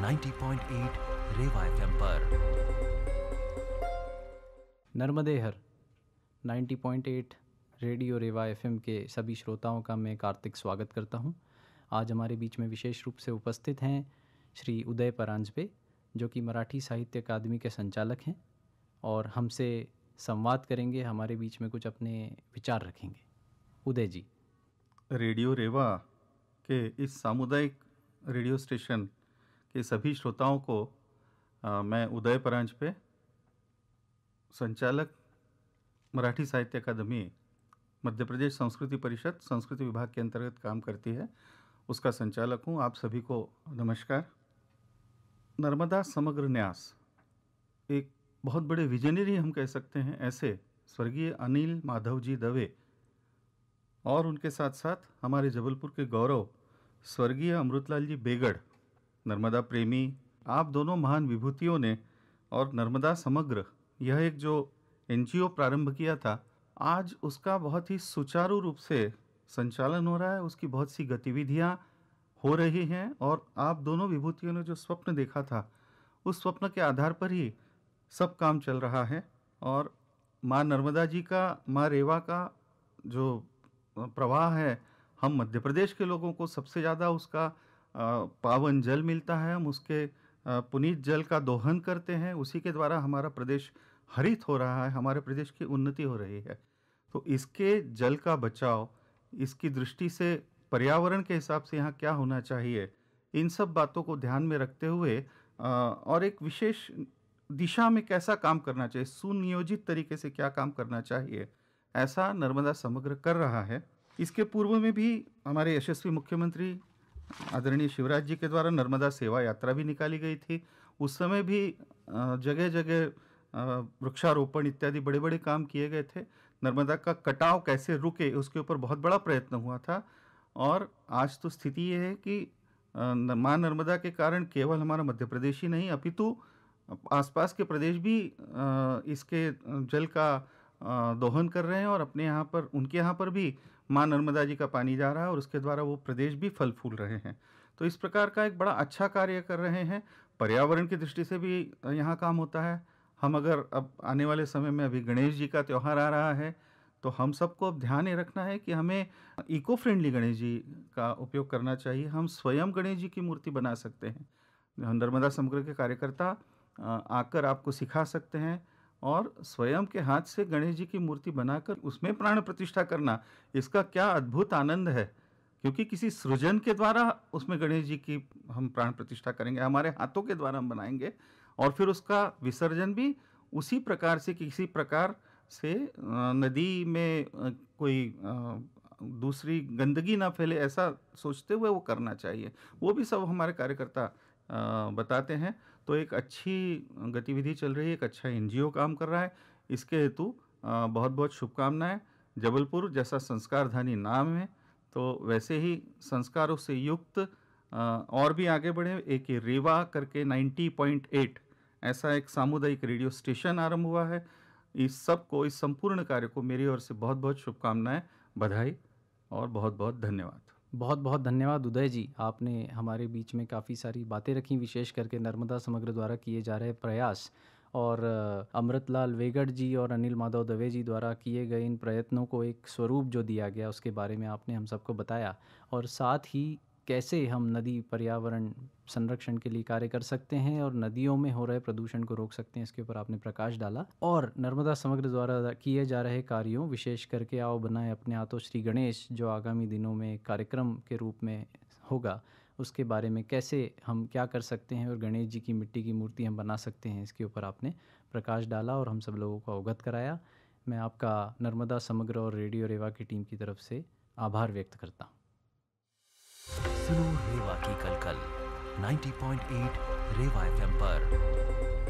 90.8 रेवा FM पर हर 90.8 radio रेवा FM के सभी श्रोताओं का मैं कार्तिक स्वागत करता हूं। आज हमारे बीच में विशेष रूप से उपस्थित हैं श्री उदय परांजपे जो कि मराठी साहित्य अकादमी के संचालक हैं और हमसे संवाद करेंगे हमारे बीच में कुछ अपने विचार रखेंगे उदय जी रेडियो रेवा के इस सामुदायिक रेडियो स्टेशन के सभी श्रोताओं को आ, मैं उदय परांज पे संचालक मराठी साहित्य अकादमी मध्य प्रदेश संस्कृति परिषद संस्कृति विभाग के अंतर्गत काम करती है उसका संचालक हूँ आप सभी को नमस्कार नर्मदा समग्र न्यास एक बहुत बड़े विजनरी हम कह सकते हैं ऐसे स्वर्गीय अनिल माधव जी दवे और उनके साथ साथ हमारे जबलपुर के गौरव स्वर्गीय अमृतलाल जी बेगड़ नर्मदा प्रेमी आप दोनों महान विभूतियों ने और नर्मदा समग्र यह एक जो एन प्रारंभ किया था आज उसका बहुत ही सुचारू रूप से संचालन हो रहा है उसकी बहुत सी गतिविधियाँ हो रही हैं और आप दोनों विभूतियों ने जो स्वप्न देखा था उस स्वप्न के आधार पर ही सब काम चल रहा है और माँ नर्मदा जी का माँ रेवा का जो प्रवाह है हम मध्य प्रदेश के लोगों को सबसे ज़्यादा उसका पावन जल मिलता है हम उसके पुनीत जल का दोहन करते हैं उसी के द्वारा हमारा प्रदेश हरित हो रहा है हमारे प्रदेश की उन्नति हो रही है तो इसके जल का बचाव इसकी दृष्टि से पर्यावरण के हिसाब से यहाँ क्या होना चाहिए इन सब बातों को ध्यान में रखते हुए और एक विशेष दिशा में कैसा काम करना चाहिए सुनियोजित तरीके से क्या काम करना चाहिए ऐसा नर्मदा समग्र कर रहा है इसके पूर्व में भी हमारे यशस्वी मुख्यमंत्री आदरणीय शिवराज जी के द्वारा नर्मदा सेवा यात्रा भी निकाली गई थी उस समय भी जगह जगह वृक्षारोपण इत्यादि बड़े बड़े काम किए गए थे नर्मदा का कटाव कैसे रुके उसके ऊपर बहुत बड़ा प्रयत्न हुआ था और आज तो स्थिति ये है कि माँ नर्मदा के कारण केवल हमारा मध्य प्रदेश ही नहीं अपितु आसपास के प्रदेश भी इसके जल का दोहन कर रहे हैं और अपने यहाँ पर उनके यहाँ पर भी माँ नर्मदा जी का पानी जा रहा है और उसके द्वारा वो प्रदेश भी फल फूल रहे हैं तो इस प्रकार का एक बड़ा अच्छा कार्य कर रहे हैं पर्यावरण की दृष्टि से भी यहाँ काम होता है हम अगर अब आने वाले समय में अभी गणेश जी का त्यौहार आ रहा है तो हम सबको अब ध्यान ये रखना है कि हमें इको फ्रेंडली गणेश जी का उपयोग करना चाहिए हम स्वयं गणेश जी की मूर्ति बना सकते हैं नर्मदा समग्र के कार्यकर्ता आकर आपको सिखा सकते हैं और स्वयं के हाथ से गणेश जी की मूर्ति बनाकर उसमें प्राण प्रतिष्ठा करना इसका क्या अद्भुत आनंद है क्योंकि किसी सृजन के द्वारा उसमें गणेश जी की हम प्राण प्रतिष्ठा करेंगे हमारे हाथों के द्वारा हम बनाएंगे और फिर उसका विसर्जन भी उसी प्रकार से किसी प्रकार से नदी में कोई दूसरी गंदगी ना फैले ऐसा सोचते हुए वो करना चाहिए वो भी सब हमारे कार्यकर्ता बताते हैं तो एक अच्छी गतिविधि चल रही है एक अच्छा एन काम कर रहा है इसके हेतु बहुत बहुत शुभकामनाएं जबलपुर जैसा संस्कारधानी नाम है तो वैसे ही संस्कारों से युक्त और भी आगे बढ़े एक रेवा करके 90.8 ऐसा एक सामुदायिक रेडियो स्टेशन आरंभ हुआ है इस सब को इस संपूर्ण कार्य को मेरी ओर से बहुत बहुत शुभकामनाएं बधाई और बहुत बहुत धन्यवाद बहुत बहुत धन्यवाद उदय जी आपने हमारे बीच में काफ़ी सारी बातें रखी विशेष करके नर्मदा समग्र द्वारा किए जा रहे प्रयास और अमृतलाल वेगड़ जी और अनिल माधव दवे जी द्वारा किए गए इन प्रयत्नों को एक स्वरूप जो दिया गया उसके बारे में आपने हम सबको बताया और साथ ही कैसे हम नदी पर्यावरण संरक्षण के लिए कार्य कर सकते हैं और नदियों में हो रहे प्रदूषण को रोक सकते हैं इसके ऊपर आपने प्रकाश डाला और नर्मदा समग्र द्वारा किए जा रहे कार्यों विशेष करके आओ बनाए अपने हाथों श्री गणेश जो आगामी दिनों में कार्यक्रम के रूप में होगा उसके बारे में कैसे हम क्या कर सकते हैं और गणेश जी की मिट्टी की मूर्ति हम बना सकते हैं इसके ऊपर आपने प्रकाश डाला और हम सब लोगों को अवगत कराया मैं आपका नर्मदा समग्र और रेडियो रेवा की टीम की तरफ से आभार व्यक्त करता हूँ सुनो रेवा की कलकल 90.8 रेवा एफएम पर